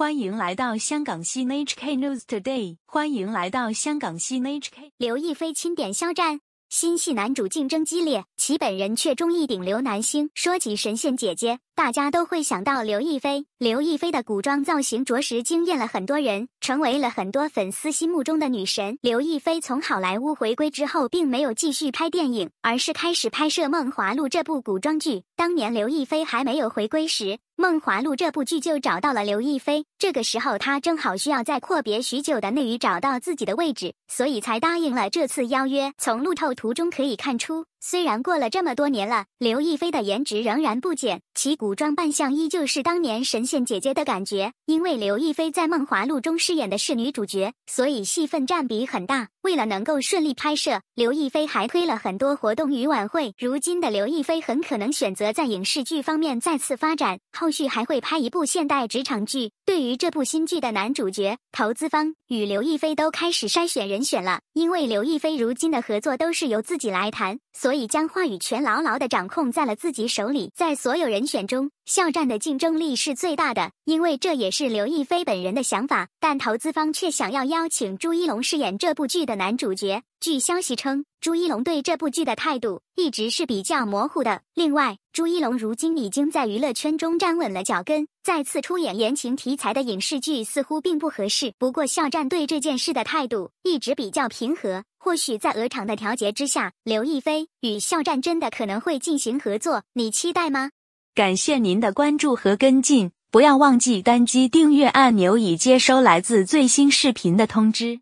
欢迎来到香港新 HK News Today。欢迎来到香港新 HK。刘亦菲钦点肖战，新戏男主竞争激烈，其本人却中意顶流男星。说起神仙姐姐，大家都会想到刘亦菲。刘亦菲的古装造型着实惊艳了很多人。成为了很多粉丝心目中的女神。刘亦菲从好莱坞回归之后，并没有继续拍电影，而是开始拍摄《梦华录》这部古装剧。当年刘亦菲还没有回归时，《梦华录》这部剧就找到了刘亦菲。这个时候，她正好需要在阔别许久的内娱找到自己的位置，所以才答应了这次邀约。从路透图中可以看出。虽然过了这么多年了，刘亦菲的颜值仍然不减，其古装扮相依旧是当年神仙姐姐的感觉。因为刘亦菲在《梦华录》中饰演的是女主角，所以戏份占比很大。为了能够顺利拍摄，刘亦菲还推了很多活动与晚会。如今的刘亦菲很可能选择在影视剧方面再次发展，后续还会拍一部现代职场剧。对于这部新剧的男主角，投资方与刘亦菲都开始筛选人选了。因为刘亦菲如今的合作都是由自己来谈，所以将话语权牢牢的掌控在了自己手里。在所有人选中，肖战的竞争力是最大的，因为这也是刘亦菲本人的想法。但投资方却想要邀请朱一龙饰演这部剧的男主角。据消息称，朱一龙对这部剧的态度一直是比较模糊的。另外，朱一龙如今已经在娱乐圈中站稳了脚跟，再次出演言情题材的影视剧似乎并不合适。不过，肖战对这件事的态度一直比较平和。或许在鹅厂的调节之下，刘亦菲与肖战真的可能会进行合作。你期待吗？感谢您的关注和跟进，不要忘记单击订阅按钮以接收来自最新视频的通知。